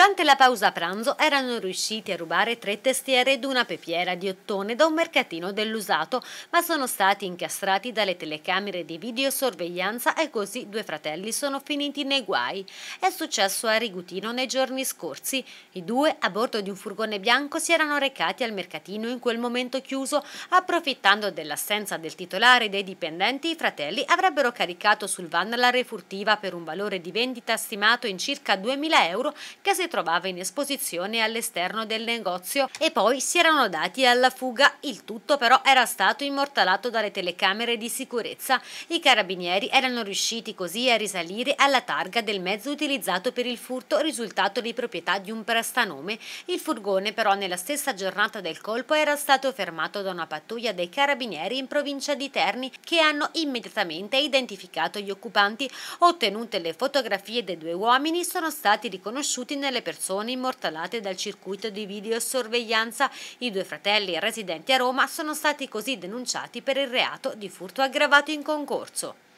Durante la pausa pranzo erano riusciti a rubare tre testiere ed una pepiera di ottone da un mercatino dell'usato, ma sono stati incastrati dalle telecamere di videosorveglianza e così due fratelli sono finiti nei guai. È successo a Rigutino nei giorni scorsi. I due, a bordo di un furgone bianco, si erano recati al mercatino in quel momento chiuso. Approfittando dell'assenza del titolare e dei dipendenti, i fratelli avrebbero caricato sul van la refurtiva per un valore di vendita stimato in circa 2.000 euro che si trovava in esposizione all'esterno del negozio e poi si erano dati alla fuga. Il tutto però era stato immortalato dalle telecamere di sicurezza. I carabinieri erano riusciti così a risalire alla targa del mezzo utilizzato per il furto risultato di proprietà di un prestanome. Il furgone però nella stessa giornata del colpo era stato fermato da una pattuglia dei carabinieri in provincia di Terni che hanno immediatamente identificato gli occupanti. Ottenute le fotografie dei due uomini sono stati riconosciuti nelle le persone immortalate dal circuito di videosorveglianza. I due fratelli residenti a Roma sono stati così denunciati per il reato di furto aggravato in concorso.